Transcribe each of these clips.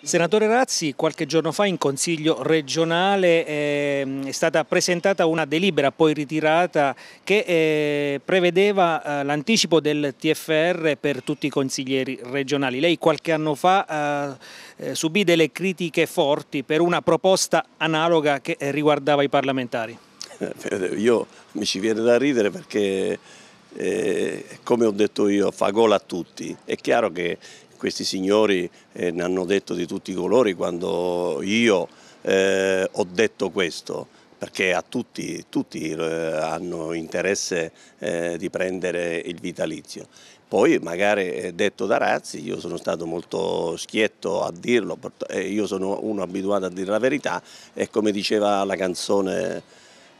Senatore Razzi, qualche giorno fa in Consiglio regionale ehm, è stata presentata una delibera poi ritirata che eh, prevedeva eh, l'anticipo del TFR per tutti i consiglieri regionali. Lei qualche anno fa eh, subì delle critiche forti per una proposta analoga che riguardava i parlamentari. Io mi ci viene da ridere perché eh, come ho detto io, fa gol a tutti. È chiaro che questi signori eh, ne hanno detto di tutti i colori quando io eh, ho detto questo perché a tutti, tutti eh, hanno interesse eh, di prendere il vitalizio. Poi magari eh, detto da Razzi, io sono stato molto schietto a dirlo, io sono uno abituato a dire la verità e come diceva la canzone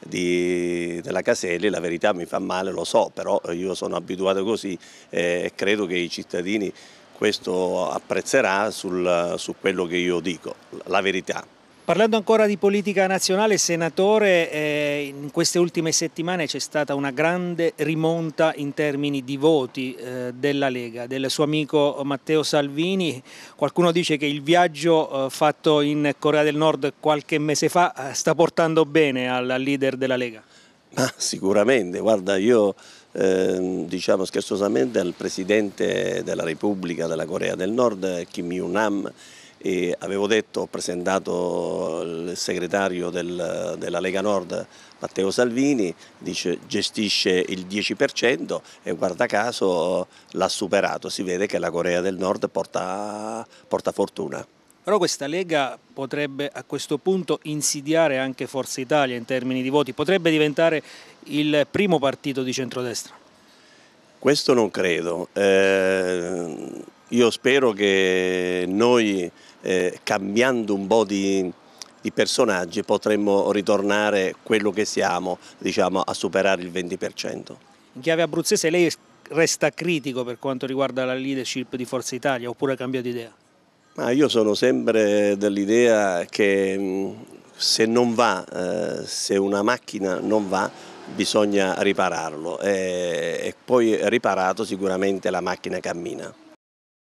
di, della Caselli, la verità mi fa male, lo so, però io sono abituato così eh, e credo che i cittadini questo apprezzerà sul, su quello che io dico, la verità. Parlando ancora di politica nazionale, senatore, eh, in queste ultime settimane c'è stata una grande rimonta in termini di voti eh, della Lega, del suo amico Matteo Salvini. Qualcuno dice che il viaggio eh, fatto in Corea del Nord qualche mese fa eh, sta portando bene al leader della Lega. Ma sicuramente, guarda, io ehm, diciamo scherzosamente al Presidente della Repubblica della Corea del Nord, Kim Jong-nam, e avevo detto, ho presentato il segretario del, della Lega Nord Matteo Salvini, dice gestisce il 10% e guarda caso l'ha superato, si vede che la Corea del Nord porta, porta fortuna. Però questa Lega potrebbe a questo punto insidiare anche Forza Italia in termini di voti, potrebbe diventare il primo partito di centrodestra? Questo non credo. Eh, io spero che noi eh, cambiando un po' di, di, personaggi potremmo ritornare quello che siamo diciamo, a superare il 20%. In chiave abruzzese lei resta critico per quanto riguarda la leadership di Forza Italia oppure ha cambiato idea? Ma io sono sempre dell'idea che mm, se non va, eh, se una macchina non va, bisogna ripararlo e poi riparato sicuramente la macchina cammina.